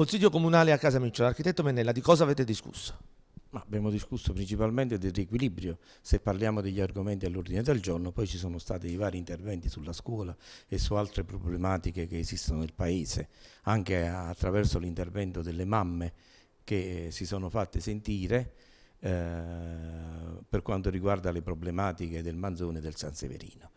Consiglio Comunale a casa Casamicciola, l'architetto Mennella, di cosa avete discusso? Ma abbiamo discusso principalmente del riequilibrio, se parliamo degli argomenti all'ordine del giorno, poi ci sono stati i vari interventi sulla scuola e su altre problematiche che esistono nel Paese, anche attraverso l'intervento delle mamme che eh, si sono fatte sentire eh, per quanto riguarda le problematiche del Manzone e del San Severino.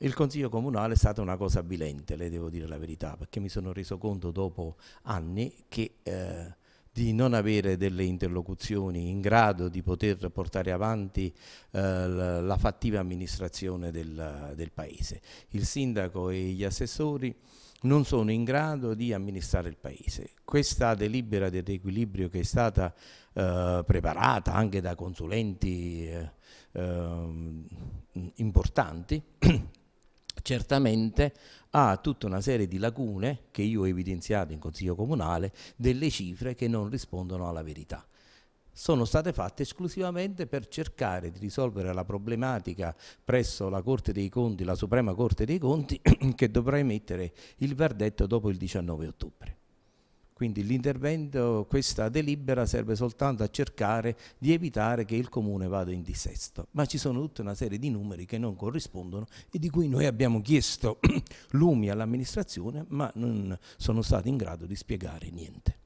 Il Consiglio Comunale è stata una cosa avvilente, le devo dire la verità, perché mi sono reso conto dopo anni che, eh, di non avere delle interlocuzioni in grado di poter portare avanti eh, la, fattiva amministrazione del, del Paese. Il Sindaco e gli assessori non sono in grado di amministrare il Paese. Questa delibera del riequilibrio che è stata eh, preparata anche da consulenti eh, eh, importanti certamente ha tutta una serie di lacune che io ho evidenziato in Consiglio Comunale, delle cifre che non rispondono alla verità sono state fatte esclusivamente per cercare di risolvere la problematica presso la Corte dei Conti, la Suprema Corte dei Conti, che dovrà emettere il verdetto dopo il 19 ottobre. Quindi l'intervento, questa delibera serve soltanto a cercare di evitare che il comune vada in dissesto, ma ci sono tutta una serie di numeri che non corrispondono e di cui noi abbiamo chiesto lumi all'amministrazione ma non sono stati in grado di spiegare niente.